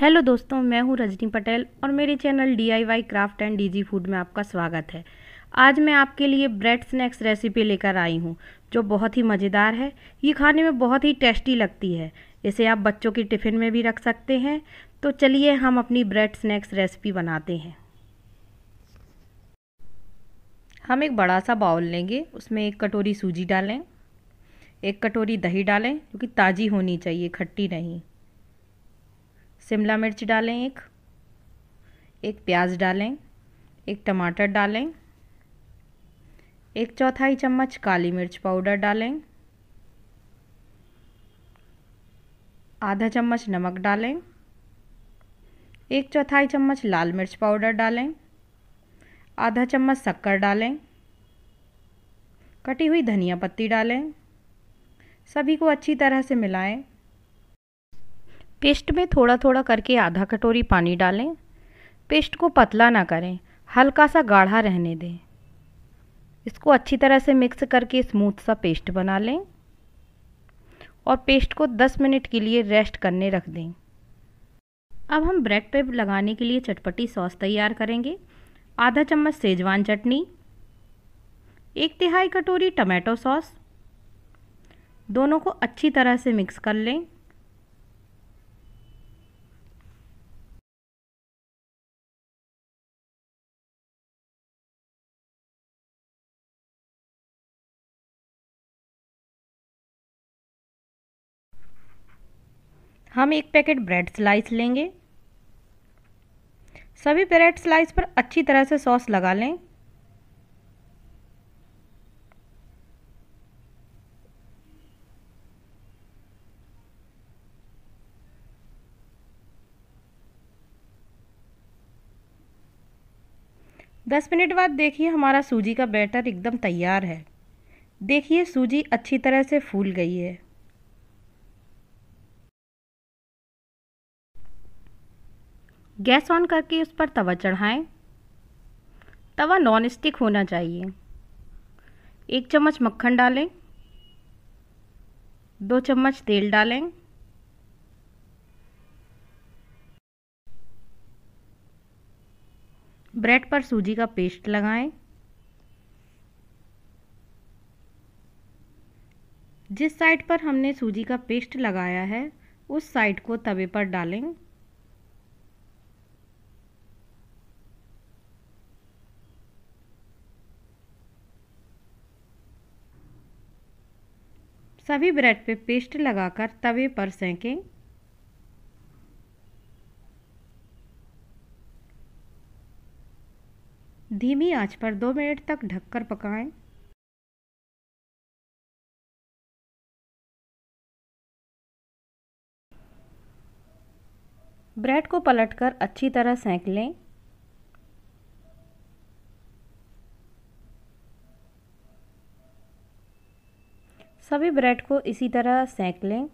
hello दोस्तों मैं हूं रजनी पटेल और मेरे channel D I Y craft and DG food में आपका स्वागत है आज मैं आपके लिए ब्रेड स्नैक्स रेसिपी लेकर आई हूं जो बहुत ही मज़ेदार है ये खाने में बहुत ही टेस्टी लगती है इसे आप बच्चों के टिफ़िन में भी रख सकते हैं तो चलिए हम अपनी ब्रेड स्नैक्स रेसिपी बनाते हैं हम एक बड़ा सा बाउल लेंगे उसमें एक कटोरी सूजी डालें एक कटोरी दही डालें क्योंकि ताज़ी होनी चाहिए खट्टी नहीं शिमला मिर्च डालें एक एक प्याज डालें एक टमाटर डालें एक चौथाई चम्मच काली मिर्च पाउडर डालें आधा चम्मच नमक डालें एक चौथाई चम्मच लाल मिर्च पाउडर डालें आधा चम्मच शक्कर डालें कटी हुई धनिया पत्ती डालें सभी को अच्छी तरह से मिलाएं पेस्ट में थोड़ा थोड़ा करके आधा कटोरी पानी डालें पेस्ट को पतला ना करें हल्का सा गाढ़ा रहने दें इसको अच्छी तरह से मिक्स करके स्मूथ सा पेस्ट बना लें और पेस्ट को 10 मिनट के लिए रेस्ट करने रख दें अब हम ब्रेड पे लगाने के लिए चटपटी सॉस तैयार करेंगे आधा चम्मच सेजवान चटनी एक तिहाई कटोरी टमाटो सॉस दोनों को अच्छी तरह से मिक्स कर लें हम एक पैकेट ब्रेड स्लाइस लेंगे सभी ब्रेड स्लाइस पर अच्छी तरह से सॉस लगा लें दस मिनट बाद देखिए हमारा सूजी का बैटर एकदम तैयार है देखिए सूजी अच्छी तरह से फूल गई है गैस ऑन करके उस पर तवा चढ़ाएं तवा नॉन स्टिक होना चाहिए एक चम्मच मक्खन डालें दो चम्मच तेल डालें ब्रेड पर सूजी का पेस्ट लगाएं जिस साइड पर हमने सूजी का पेस्ट लगाया है उस साइड को तवे पर डालें सभी ब्रेड पे पेस्ट लगाकर तवे पर सेंकें धीमी आंच पर दो मिनट तक ढककर पकाएं ब्रेड को पलटकर अच्छी तरह सेंक लें सभी ब्रेड को इसी तरह सेंक लें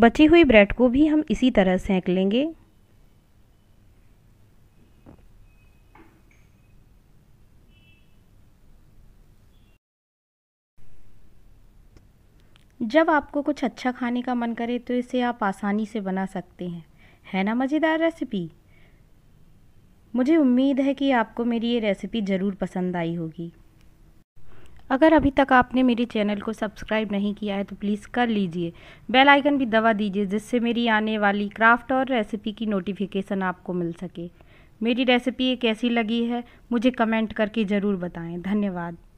बची हुई ब्रेड को भी हम इसी तरह सेंक लेंगे जब आपको कुछ अच्छा खाने का मन करे तो इसे आप आसानी से बना सकते हैं है ना मज़ेदार रेसिपी मुझे उम्मीद है कि आपको मेरी ये रेसिपी ज़रूर पसंद आई होगी अगर अभी तक आपने मेरे चैनल को सब्सक्राइब नहीं किया है तो प्लीज़ कर लीजिए बेल आइकन भी दबा दीजिए जिससे मेरी आने वाली क्राफ्ट और रेसिपी की नोटिफिकेशन आपको मिल सके मेरी रेसिपी कैसी लगी है मुझे कमेंट करके ज़रूर बताएं धन्यवाद